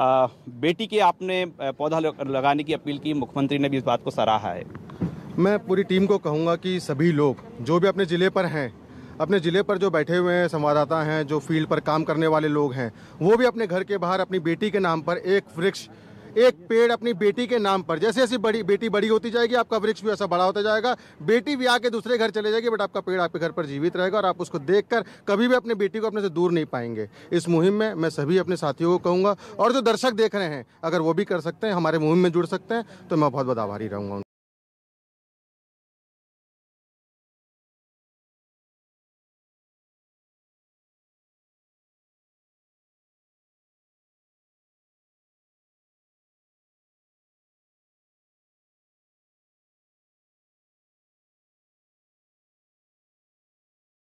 बेटी के आपने पौधा लगाने की अपील की मुख्यमंत्री ने भी इस बात को सराहा है मैं पूरी टीम को कहूँगा कि सभी लोग जो भी अपने ज़िले पर हैं अपने ज़िले पर जो बैठे हुए हैं संवाददाता हैं जो फील्ड पर काम करने वाले लोग हैं वो भी अपने घर के बाहर अपनी बेटी के नाम पर एक वृक्ष एक पेड़ अपनी बेटी के नाम पर जैसे जैसी बड़ी बेटी बड़ी होती जाएगी आपका वृक्ष भी ऐसा बड़ा होता जाएगा बेटी भी आके दूसरे घर चले जाएगी बट आपका पेड़ आपके घर पर जीवित रहेगा और आप उसको देखकर कभी भी अपने बेटी को अपने से दूर नहीं पाएंगे इस मुहिम में मैं सभी अपने साथियों को कहूँगा और जो दर्शक देख रहे हैं अगर वो भी कर सकते हैं हमारे मुहिम में जुड़ सकते हैं तो मैं बहुत बहुत आभारी रहूँगा